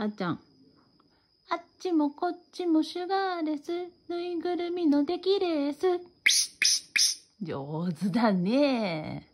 あっちゃん。あっちもこっちもシュガーレス。ぬいぐるみのできレース。上手だね